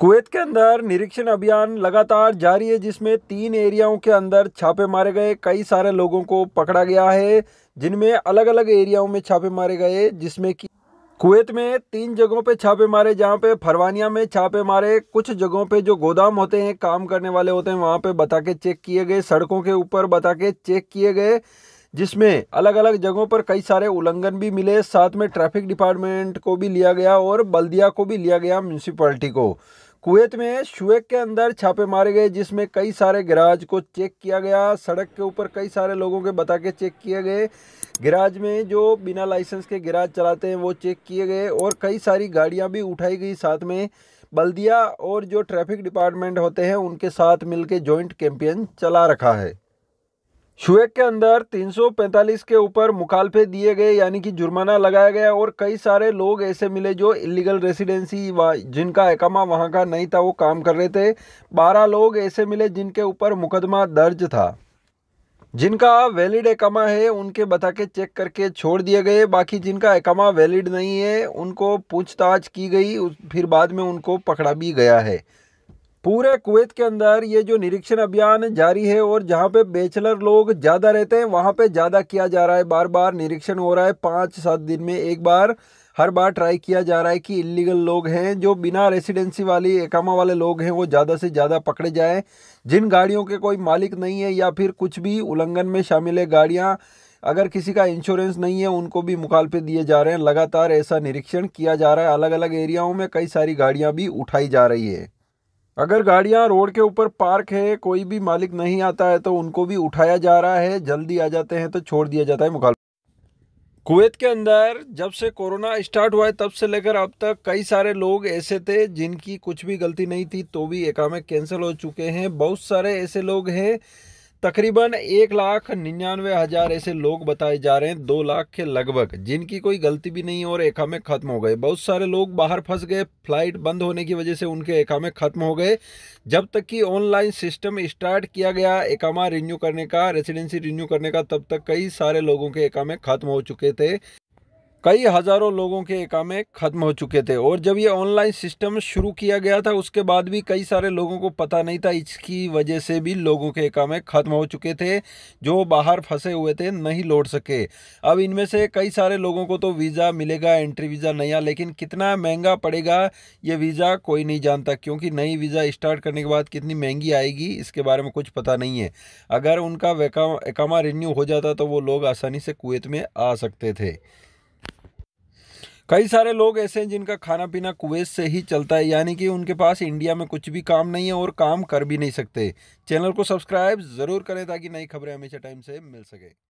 Kuwait के अंदर निरीक्षण अभियान लगातार जारी है जिसमें तीन एरियाओं के अंदर छापे मारे गए कई सारे लोगों को पकड़ा गया है जिनमें अलग अलग एरियाओं में छापे मारे गए जिसमें कि कुवैत में तीन जगहों पे छापे मारे जहाँ पे फरवानिया में छापे मारे कुछ जगहों पे जो गोदाम होते हैं काम करने वाले होते हैं वहाँ पे बता के चेक किए गए सड़कों के ऊपर बता के चेक किए गए जिसमें अलग अलग जगहों पर कई सारे उल्लंघन भी मिले साथ में ट्रैफिक डिपार्टमेंट को भी लिया गया और बल्दिया को भी लिया गया म्यूनसिपाल्टी को कुवैत में शुएक के अंदर छापे मारे गए जिसमें कई सारे गिराज को चेक किया गया सड़क के ऊपर कई सारे लोगों के बता के चेक किए गए गिराज में जो बिना लाइसेंस के गिराज चलाते हैं वो चेक किए गए और कई सारी गाड़ियां भी उठाई गई साथ में बल्दिया और जो ट्रैफिक डिपार्टमेंट होते हैं उनके साथ मिलकर ज्वाइंट कैंपेन चला रखा है शुएक के अंदर 345 के ऊपर मुखालफे दिए गए यानी कि जुर्माना लगाया गया और कई सारे लोग ऐसे मिले जो इलीगल रेसिडेंसी जिनका एकामा वहाँ का नहीं था वो काम कर रहे थे 12 लोग ऐसे मिले जिनके ऊपर मुकदमा दर्ज था जिनका वैलिड एकामा है उनके बता के चेक करके छोड़ दिए गए बाकी जिनका एकामा वैलिड नहीं है उनको पूछताछ की गई फिर बाद में उनको पकड़ा भी गया है पूरे कुवैत के अंदर ये जो निरीक्षण अभियान जारी है और जहाँ पे बेचलर लोग ज़्यादा रहते हैं वहाँ पे ज़्यादा किया जा रहा है बार बार निरीक्षण हो रहा है पाँच सात दिन में एक बार हर बार ट्राई किया जा रहा है कि इलीगल लोग हैं जो बिना रेसिडेंसी वाली एकामा वाले लोग हैं वो ज़्यादा से ज़्यादा पकड़े जाएँ जिन गाड़ियों के कोई मालिक नहीं है या फिर कुछ भी उल्लंघन में शामिल है गाड़ियाँ अगर किसी का इंश्योरेंस नहीं है उनको भी मुखालफे दिए जा रहे हैं लगातार ऐसा निरीक्षण किया जा रहा है अलग अलग एरियाओं में कई सारी गाड़ियाँ भी उठाई जा रही है अगर गाड़ियां रोड के ऊपर पार्क है कोई भी मालिक नहीं आता है तो उनको भी उठाया जा रहा है जल्दी आ जाते हैं तो छोड़ दिया जाता है मुकाल कुवैत के अंदर जब से कोरोना स्टार्ट हुआ है तब से लेकर अब तक कई सारे लोग ऐसे थे जिनकी कुछ भी गलती नहीं थी तो भी एकामे कैंसिल हो चुके हैं बहुत सारे ऐसे लोग हैं तकरीबन एक लाख निन्यानवे हज़ार ऐसे लोग बताए जा रहे हैं दो लाख के लगभग जिनकी कोई गलती भी नहीं और एकामे खत्म हो गए बहुत सारे लोग बाहर फंस गए फ्लाइट बंद होने की वजह से उनके एकामे खत्म हो गए जब तक कि ऑनलाइन सिस्टम स्टार्ट किया गया एकामा रिन्यू करने का रेसिडेंसी रिन्यू करने का तब तक कई सारे लोगों के एकामे खत्म हो चुके थे कई हज़ारों लोगों के एकामे ख़त्म हो चुके थे और जब ये ऑनलाइन सिस्टम शुरू किया गया था उसके बाद भी कई सारे लोगों को पता नहीं था इसकी वजह से भी लोगों के एकामे ख़त्म हो चुके थे जो बाहर फंसे हुए थे नहीं लौट सके अब इनमें से कई सारे लोगों को तो वीज़ा मिलेगा एंट्री वीज़ा नया लेकिन कितना महंगा पड़ेगा ये वीज़ा कोई नहीं जानता क्योंकि नई वीज़ा स्टार्ट करने के बाद कितनी महंगी आएगी इसके बारे में कुछ पता नहीं है अगर उनका एकामा रिन्यू हो जाता तो वो लोग आसानी से कुवैत में आ सकते थे कई सारे लोग ऐसे हैं जिनका खाना पीना कुवैत से ही चलता है यानी कि उनके पास इंडिया में कुछ भी काम नहीं है और काम कर भी नहीं सकते चैनल को सब्सक्राइब ज़रूर करें ताकि नई खबरें हमेशा टाइम से मिल सके